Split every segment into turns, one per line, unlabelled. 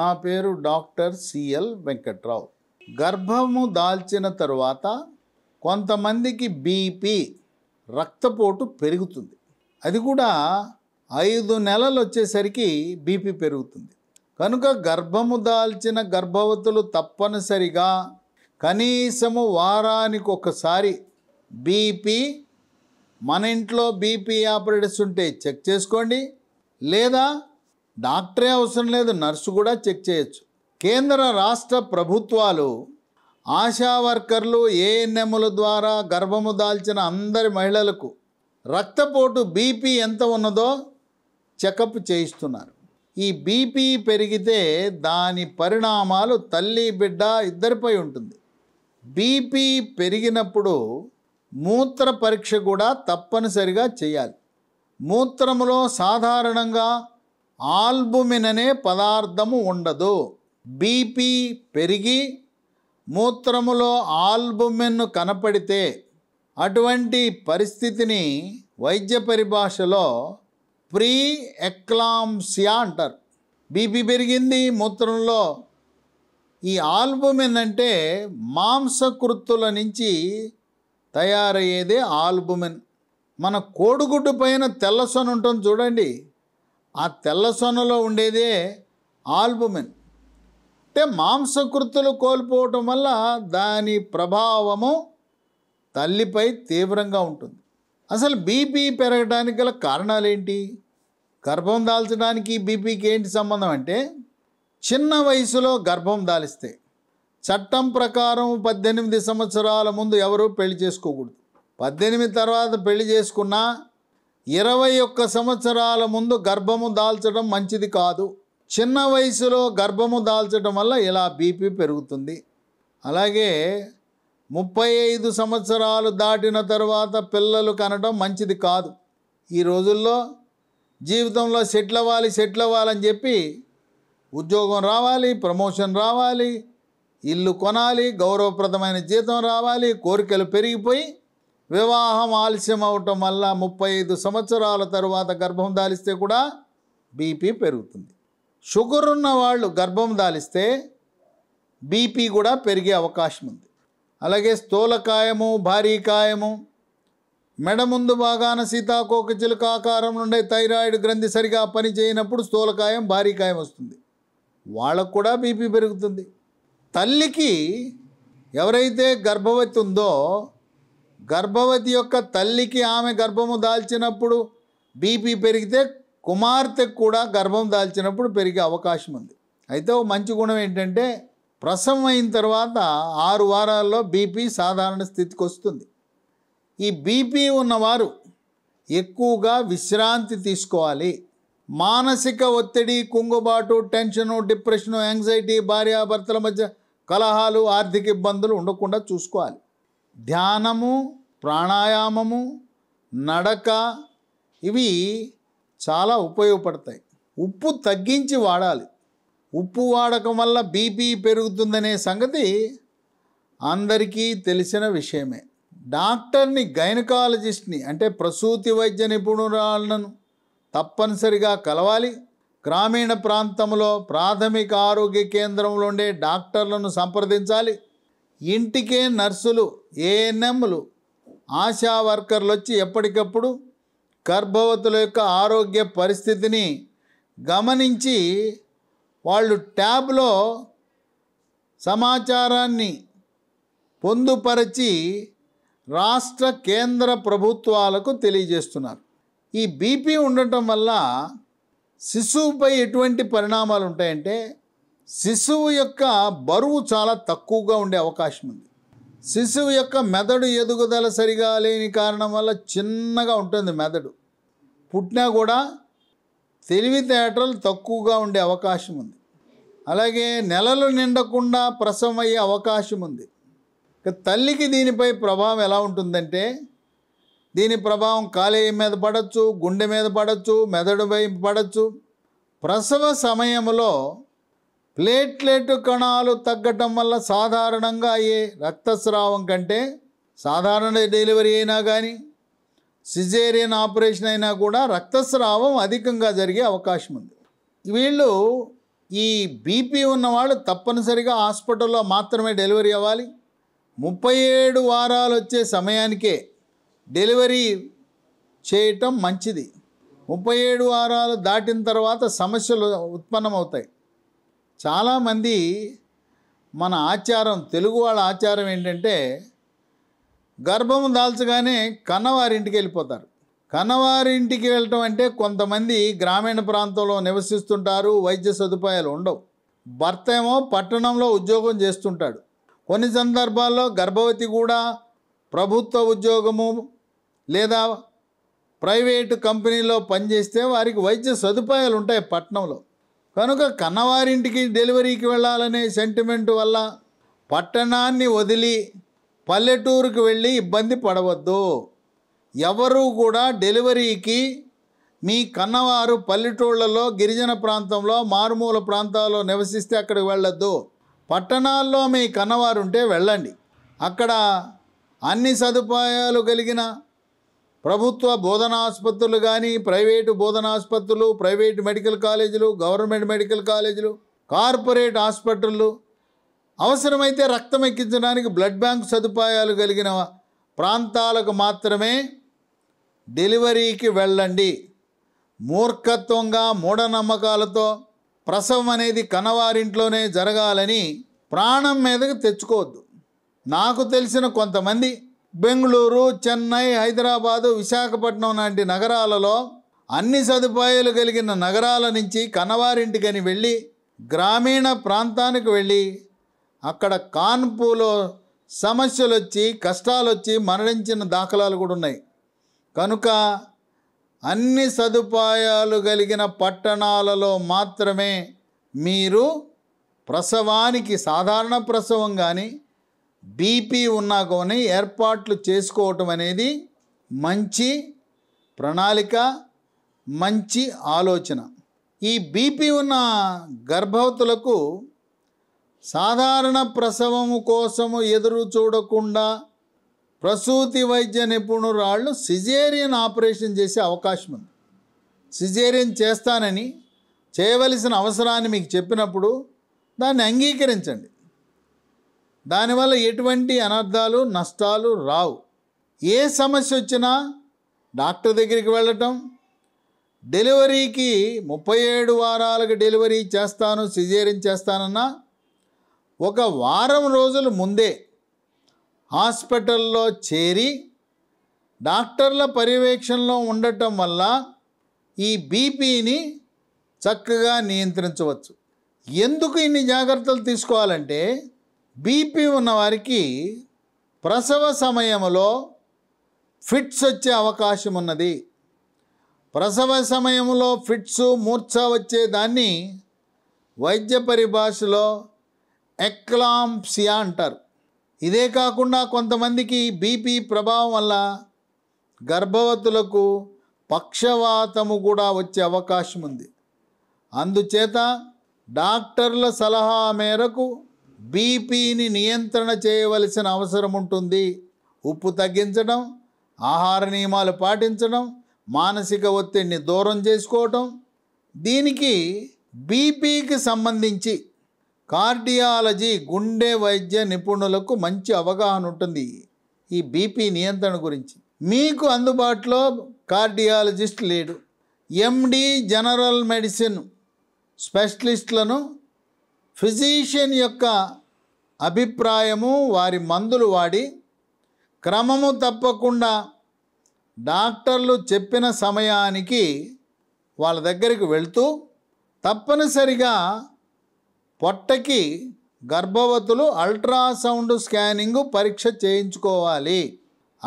నా పేరు doctor CL Venkatrao గర్భము దాల్చిన తరువాత కొంతమందికి బీపీ రక్తపోటు పెరుగుతుంది అది కూడా ఐదు నెలలు వచ్చేసరికి బీపీ పెరుగుతుంది కనుక గర్భము దాల్చిన గర్భవతులు తప్పనిసరిగా కనీసము వారానికి ఒకసారి బీపీ మన ఇంట్లో బీపీ ఆపరేటర్స్ ఉంటే చెక్ చేసుకోండి లేదా డాక్టరే అవసరం లేదు నర్సు కూడా చెక్ చేయొచ్చు కేంద్ర రాష్ట్ర ప్రభుత్వాలు ఆశా వర్కర్లు ఏఎన్ఎంల ద్వారా గర్భము దాల్చిన అందరి మహిళలకు రక్తపోటు బీపీ ఎంత ఉన్నదో చెకప్ చేయిస్తున్నారు ఈ బీపీ పెరిగితే దాని పరిణామాలు తల్లి బిడ్డ ఇద్దరిపై ఉంటుంది బీపీ పెరిగినప్పుడు మూత్ర పరీక్ష కూడా తప్పనిసరిగా చేయాలి మూత్రములో సాధారణంగా ఆల్బుమిన్ అనే పదార్థము ఉండదు బీపీ పెరిగి మూత్రములో ఆల్బుమిన్ కనపడితే అటువంటి పరిస్థితిని వైద్య పరిభాషలో ప్రీ ఎక్లాంసియా అంటారు బీపీ పెరిగింది మూత్రంలో ఈ ఆల్బుమిన్ అంటే మాంసకృత్తుల నుంచి తయారయ్యేదే ఆల్బుమిన్ మన కోడిగుడ్డు పైన తెల్లసొని ఉంటుంది చూడండి ఆ తెల్ల సొనలో ఉండేదే ఆల్బుమిన్ అంటే మాంసకృతులు కోల్పోవటం వల్ల దాని ప్రభావము తల్లిపై తీవ్రంగా ఉంటుంది అసలు బీపీ పెరగడానికి గల కారణాలు ఏంటి గర్భం దాల్చడానికి బీపీకి ఏంటి సంబంధం అంటే చిన్న వయసులో గర్భం దాలిస్తే చట్టం ప్రకారం పద్దెనిమిది సంవత్సరాల ముందు ఎవరు పెళ్లి చేసుకోకూడదు పద్దెనిమిది తర్వాత పెళ్లి చేసుకున్నా ఇరవై ఒక్క సంవత్సరాల ముందు గర్భము దాల్చడం మంచిది కాదు చిన్న వయసులో గర్భము దాల్చడం వల్ల ఇలా బీపీ పెరుగుతుంది అలాగే ముప్పై ఐదు సంవత్సరాలు దాటిన తర్వాత పిల్లలు కనడం మంచిది కాదు ఈ రోజుల్లో జీవితంలో సెటిల్ అవ్వాలి సెటిల్ అవ్వాలని చెప్పి ఉద్యోగం రావాలి ప్రమోషన్ రావాలి ఇల్లు కొనాలి గౌరవప్రదమైన జీతం రావాలి కోరికలు పెరిగిపోయి వివాహం ఆలస్యం అవటం వల్ల ముప్పై ఐదు సంవత్సరాల తరువాత గర్భం దాలిస్తే కూడా బీపీ పెరుగుతుంది షుగర్ ఉన్న వాళ్ళు గర్భం దాలిస్తే బీపీ కూడా పెరిగే అవకాశం ఉంది అలాగే స్థూలకాయము భారీ కాయము మెడ ముందు భాగాన చిలుక ఆకారం నుండే థైరాయిడ్ గ్రంథి సరిగా పనిచేయనప్పుడు స్థూలకాయం భారీ కాయం వస్తుంది వాళ్ళకు కూడా బీపీ పెరుగుతుంది తల్లికి ఎవరైతే గర్భవతి ఉందో గర్భవతి యొక్క తల్లికి ఆమె గర్భము దాల్చినప్పుడు బీపీ పెరిగితే కుమార్తెకు కూడా గర్భం దాల్చినప్పుడు పెరిగే అవకాశం ఉంది అయితే ఓ మంచి గుణం ఏంటంటే ప్రసవం అయిన తర్వాత ఆరు వారాల్లో బీపీ సాధారణ స్థితికి వస్తుంది ఈ బీపీ ఉన్నవారు ఎక్కువగా విశ్రాంతి తీసుకోవాలి మానసిక ఒత్తిడి కుంగుబాటు టెన్షను డిప్రెషను యాంగ్జైటీ భార్యాభర్తల మధ్య కలహాలు ఆర్థిక ఇబ్బందులు ఉండకుండా చూసుకోవాలి ధ్యానము ప్రాణాయామము నడక ఇవి చాలా ఉపయోగపడతాయి ఉప్పు తగ్గించి వాడాలి ఉప్పు వాడకం వల్ల బీపీ పెరుగుతుందనే సంగతి అందరికీ తెలిసిన విషయమే డాక్టర్ని గైనకాలజిస్ట్ని అంటే ప్రసూతి వైద్య నిపుణురాలను తప్పనిసరిగా కలవాలి గ్రామీణ ప్రాంతంలో ప్రాథమిక ఆరోగ్య కేంద్రంలో ఉండే డాక్టర్లను సంప్రదించాలి ఇంటికే నర్సులు ఏఎన్ఎంలు ఆశా వర్కర్లు వచ్చి ఎప్పటికప్పుడు గర్భవతుల యొక్క ఆరోగ్య పరిస్థితిని గమనించి వాళ్ళు ట్యాబ్లో సమాచారాన్ని పొందుపరచి రాష్ట్ర కేంద్ర ప్రభుత్వాలకు తెలియజేస్తున్నారు ఈ బీపీ ఉండటం వల్ల శిశువుపై ఎటువంటి పరిణామాలు ఉంటాయంటే శిశువు యొక్క బరువు చాలా తక్కువగా ఉండే అవకాశం ఉంది శిశువు యొక్క మెదడు ఎదుగుదల సరిగా లేని కారణం వల్ల చిన్నగా ఉంటుంది మెదడు పుట్టినా కూడా తెలివితేటలు తక్కువగా ఉండే అవకాశం ఉంది అలాగే నెలలు నిండకుండా ప్రసవం అయ్యే అవకాశం ఉంది తల్లికి దీనిపై ప్రభావం ఎలా ఉంటుందంటే దీని ప్రభావం కాలేయం మీద పడవచ్చు గుండె మీద పడవచ్చు మెదడుపై పడవచ్చు ప్రసవ సమయంలో ప్లేట్లెట్ కణాలు తగ్గటం వల్ల సాధారణంగా అయ్యే రక్తస్రావం కంటే సాధారణ డెలివరీ అయినా కానీ సిజేరియన్ ఆపరేషన్ అయినా కూడా రక్తస్రావం అధికంగా జరిగే అవకాశం ఉంది వీళ్ళు ఈ బీపీ ఉన్నవాళ్ళు తప్పనిసరిగా హాస్పిటల్లో మాత్రమే డెలివరీ అవ్వాలి ముప్పై ఏడు వారాలు వచ్చే సమయానికే డెలివరీ చేయటం మంచిది ముప్పై ఏడు వారాలు దాటిన తర్వాత సమస్యలు ఉత్పన్నమవుతాయి చాలామంది మన ఆచారం తెలుగు వాళ్ళ ఆచారం ఏంటంటే గర్భం దాల్చగానే కన్నవారింటికి వెళ్ళిపోతారు కన్నవారింటికి వెళ్ళటం అంటే కొంతమంది గ్రామీణ ప్రాంతంలో నివసిస్తుంటారు వైద్య సదుపాయాలు ఉండవు భర్త ఏమో పట్టణంలో ఉద్యోగం చేస్తుంటాడు కొన్ని సందర్భాల్లో గర్భవతి కూడా ప్రభుత్వ ఉద్యోగము లేదా ప్రైవేటు కంపెనీలో పనిచేస్తే వారికి వైద్య సదుపాయాలు ఉంటాయి పట్టణంలో కనుక కన్నవారింటికి డెలివరీకి వెళ్ళాలనే సెంటిమెంట్ వల్ల పట్టణాన్ని వదిలి పల్లెటూరుకు వెళ్ళి ఇబ్బంది పడవద్దు ఎవరూ కూడా డెలివరీకి మీ కన్నవారు పల్లెటూళ్ళలో గిరిజన ప్రాంతంలో మారుమూల ప్రాంతాల్లో నివసిస్తే అక్కడికి వెళ్ళొద్దు పట్టణాల్లో మీ కన్నవారు ఉంటే వెళ్ళండి అక్కడ అన్ని సదుపాయాలు కలిగిన ప్రభుత్వ బోధనాసుపత్రులు కానీ ప్రైవేటు బోధనాసుపత్రులు ప్రైవేటు మెడికల్ కాలేజీలు గవర్నమెంట్ మెడికల్ కాలేజీలు కార్పొరేట్ హాస్పిటళ్ళు అవసరమైతే రక్తం ఎక్కించడానికి బ్లడ్ బ్యాంక్ సదుపాయాలు కలిగిన ప్రాంతాలకు మాత్రమే డెలివరీకి వెళ్ళండి మూర్ఖత్వంగా మూఢనమ్మకాలతో ప్రసవం అనేది కనవారింట్లోనే జరగాలని ప్రాణం మీదకి తెచ్చుకోవద్దు నాకు తెలిసిన కొంతమంది బెంగళూరు చెన్నై హైదరాబాదు విశాఖపట్నం లాంటి నగరాలలో అన్ని సదుపాయాలు కలిగిన నగరాల నుంచి కనవారింటికని వెళ్ళి గ్రామీణ ప్రాంతానికి వెళ్ళి అక్కడ కాన్పులో సమస్యలు వచ్చి కష్టాలు వచ్చి మరణించిన దాఖలాలు కూడా ఉన్నాయి కనుక అన్ని సదుపాయాలు కలిగిన పట్టణాలలో మాత్రమే మీరు ప్రసవానికి సాధారణ ప్రసవం కానీ బీపీ ఉన్నా కానీ ఏర్పాట్లు చేసుకోవటం అనేది మంచి ప్రణాళిక మంచి ఆలోచన ఈ బీపీ ఉన్న గర్భవతులకు సాధారణ ప్రసవము కోసము ఎదురు చూడకుండా ప్రసూతి వైద్య నిపుణురాళ్ళు సిజేరియన్ ఆపరేషన్ చేసే అవకాశం ఉంది సిజేరియన్ చేస్తానని చేయవలసిన అవసరాన్ని మీకు చెప్పినప్పుడు దాన్ని అంగీకరించండి దానివల్ల ఎటువంటి అనర్థాలు నష్టాలు రావు ఏ సమస్య వచ్చినా డాక్టర్ దగ్గరికి వెళ్ళటం డెలివరీకి ముప్పై ఏడు వారాలకు డెలివరీ చేస్తాను సిజేరియన్ చేస్తానన్నా ఒక వారం రోజుల ముందే హాస్పిటల్లో చేరి డాక్టర్ల పర్యవేక్షణలో ఉండటం వల్ల ఈ బీపీని చక్కగా నియంత్రించవచ్చు ఎందుకు ఇన్ని జాగ్రత్తలు తీసుకోవాలంటే బీపీ ఉన్నవారికి ప్రసవ సమయంలో ఫిట్స్ వచ్చే అవకాశం ఉన్నది ప్రసవ సమయంలో ఫిట్స్ మూర్ఛ వచ్చే దాన్ని వైద్య పరిభాషలో ఎక్లాంప్సియా అంటారు ఇదే కాకుండా కొంతమందికి బీపీ ప్రభావం వల్ల గర్భవతులకు పక్షవాతము కూడా వచ్చే అవకాశం ఉంది అందుచేత డాక్టర్ల సలహా మేరకు బీపీని నియంత్రణ చేయవలసిన అవసరం ఉంటుంది ఉప్పు తగ్గించడం ఆహార నియమాలు పాటించడం మానసిక ఒత్తిడిని దూరం చేసుకోవటం దీనికి బీపీకి సంబంధించి కార్డియాలజీ గుండె వైద్య నిపుణులకు మంచి అవగాహన ఉంటుంది ఈ బీపీ నియంత్రణ గురించి మీకు అందుబాటులో కార్డియాలజిస్ట్ లేడు ఎండి జనరల్ మెడిసిన్ స్పెషలిస్ట్లను ఫిజీషియన్ యొక్క అభిప్రాయము వారి మందులు వాడి క్రమము తప్పకుండా డాక్టర్లు చెప్పిన సమయానికి వాళ్ళ దగ్గరికి వెళ్తూ తప్పనిసరిగా పొట్టకి గర్భవతులు అల్ట్రాసౌండ్ స్కానింగ్ పరీక్ష చేయించుకోవాలి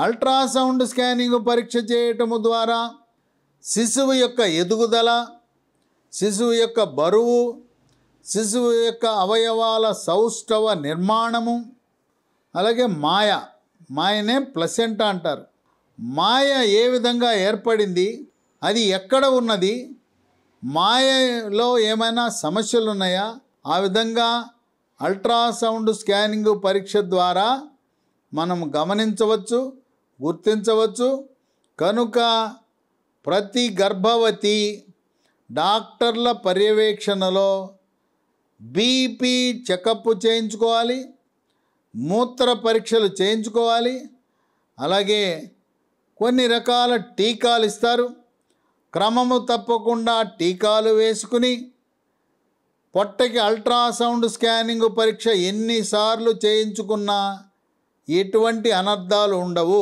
అల్ట్రాసౌండ్ స్కానింగ్ పరీక్ష చేయటము ద్వారా శిశువు యొక్క ఎదుగుదల శిశువు యొక్క బరువు శిశువు యొక్క అవయవాల సౌష్ఠవ నిర్మాణము అలాగే మాయ మాయనే ప్లసెంట అంటారు మాయ ఏ విధంగా ఏర్పడింది అది ఎక్కడ ఉన్నది మాయలో ఏమైనా సమస్యలు ఉన్నాయా ఆ విధంగా అల్ట్రాసౌండ్ స్కానింగ్ పరీక్ష ద్వారా మనం గమనించవచ్చు గుర్తించవచ్చు కనుక ప్రతి గర్భవతి డాక్టర్ల పర్యవేక్షణలో బీపీ చెకప్ చేయించుకోవాలి మూత్ర పరీక్షలు చేయించుకోవాలి అలాగే కొన్ని రకాల టీకాలు ఇస్తారు క్రమము తప్పకుండా టీకాలు వేసుకుని పొట్టకి అల్ట్రాసౌండ్ స్కానింగ్ పరీక్ష ఎన్నిసార్లు చేయించుకున్నా ఎటువంటి అనర్థాలు ఉండవు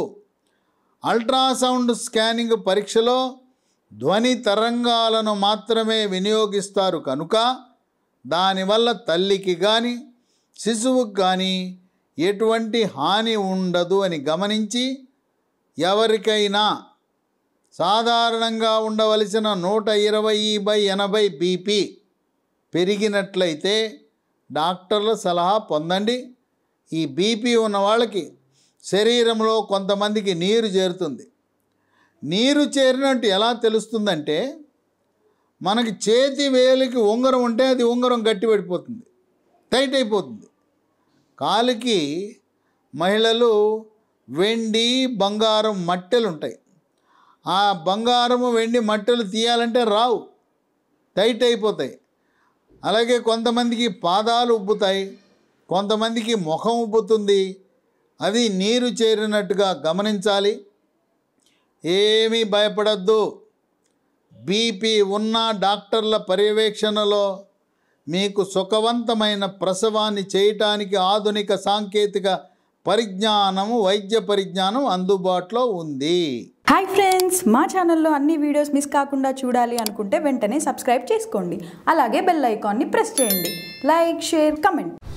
అల్ట్రాసౌండ్ స్కానింగ్ పరీక్షలో ధ్వని తరంగాలను మాత్రమే వినియోగిస్తారు కనుక దానివల్ల తల్లికి కానీ శిశువుకు కానీ ఎటువంటి హాని ఉండదు అని గమనించి ఎవరికైనా సాధారణంగా ఉండవలసిన నూట ఇరవై బై ఎనభై బీపీ పెరిగినట్లయితే డాక్టర్ల సలహా పొందండి ఈ బీపీ ఉన్న వాళ్ళకి శరీరంలో కొంతమందికి నీరు చేరుతుంది నీరు చేరినట్టు ఎలా తెలుస్తుందంటే మనకి చేతి వేలికి ఉంగరం ఉంటే అది ఉంగరం గట్టి పడిపోతుంది టైట్ అయిపోతుంది కాలికి మహిళలు వెండి బంగారం మట్టెలు ఉంటాయి ఆ బంగారము వెండి మట్టెలు తీయాలంటే రావు టైట్ అయిపోతాయి అలాగే కొంతమందికి పాదాలు ఉబ్బుతాయి కొంతమందికి ముఖం ఉబ్బుతుంది అది నీరు చేరినట్టుగా గమనించాలి ఏమీ భయపడద్దు బీపీ ఉన్న డాక్టర్ల పర్యవేక్షణలో మీకు సుఖవంతమైన ప్రసవాన్ని చేయటానికి ఆధునిక సాంకేతిక పరిజ్ఞానము వైద్య పరిజ్ఞానం అందుబాటులో ఉంది హాయ్ ఫ్రెండ్స్ మా ఛానల్లో అన్ని వీడియోస్ మిస్ కాకుండా చూడాలి అనుకుంటే వెంటనే సబ్స్క్రైబ్ చేసుకోండి అలాగే బెల్ ఐకాన్ని ప్రెస్ చేయండి లైక్ షేర్ కమెంట్